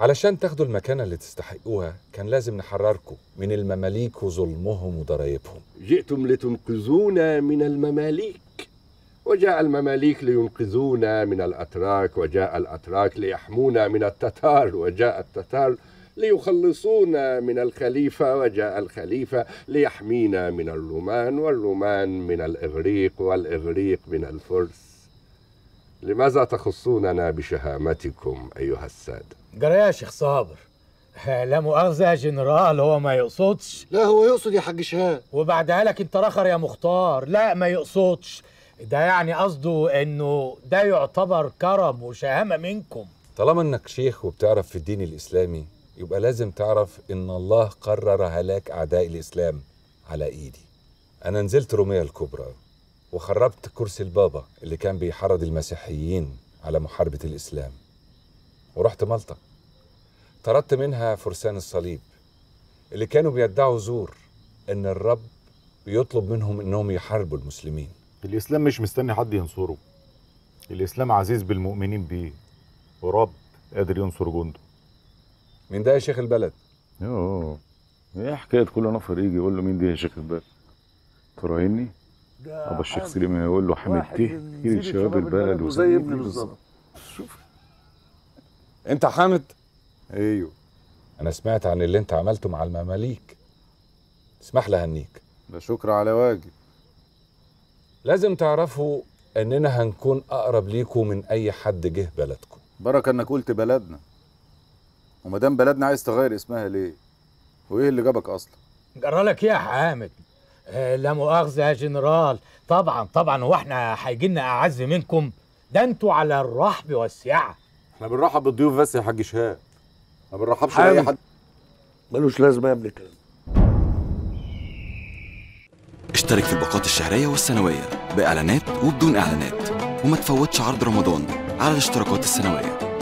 علشان تاخدوا المكانة اللي تستحقوها كان لازم نحرركم من المماليك وظلمهم وضرايبهم جئتم لتنقذونا من المماليك وجاء المماليك لينقذونا من الأتراك وجاء الأتراك ليحمونا من التتار وجاء التتار ليخلصونا من الخليفة وجاء الخليفة ليحمينا من الرومان والرومان من الإغريق والإغريق من الفرس لماذا تخصوننا بشهامتكم أيها السادة؟ جرى يا شيخ صابر لا مؤاخذة يا جنرال هو ما يقصدش لا هو يقصد يا حاج شهاب وبعدها لك انت رخر يا مختار لا ما يقصدش ده يعني قصده انه ده يعتبر كرم وشهامة منكم طالما انك شيخ وبتعرف في الدين الإسلامي يبقى لازم تعرف ان الله قرر هلاك أعداء الإسلام على إيدي أنا نزلت رومية الكبرى وخربت كرسي البابا اللي كان بيحرض المسيحيين على محاربة الإسلام ورحت مالطا طردت منها فرسان الصليب اللي كانوا بيدعوا زور إن الرب بيطلب منهم إنهم يحاربوا المسلمين الإسلام مش مستني حد ينصره الإسلام عزيز بالمؤمنين بيه ورب قادر ينصر جنده مين ده يا شيخ البلد؟ يوه ايه حكاية كل نفر يجي يقول له مين ده يا شيخ البلد؟ تراهني؟ ابو الشيخ سليم يقول له حمدتيه كتير شباب البلد وزي ابني بالظبط شوف انت حامد ايوه انا سمعت عن اللي انت عملته مع المماليك اسمح لي هنيك ده شكر على واجب لازم تعرفوا اننا هنكون اقرب ليكم من اي حد جه بلدكم بركه انك قلت بلدنا ومادام بلدنا عايز تغير اسمها ليه وايه اللي جابك اصلا جرالك ايه يا حامد لا مؤاخذه يا جنرال طبعا طبعا هو احنا هيجي لنا اعز منكم ده انتوا على الرحب والسعه احنا بنرحب بالضيوف بس يا حاج شهاب ما بنرحبش باي حد ملوش لازمه يا ابن الكلام اشترك في الباقات الشهريه والسنويه باعلانات وبدون اعلانات وما تفوتش عرض رمضان على الاشتراكات السنويه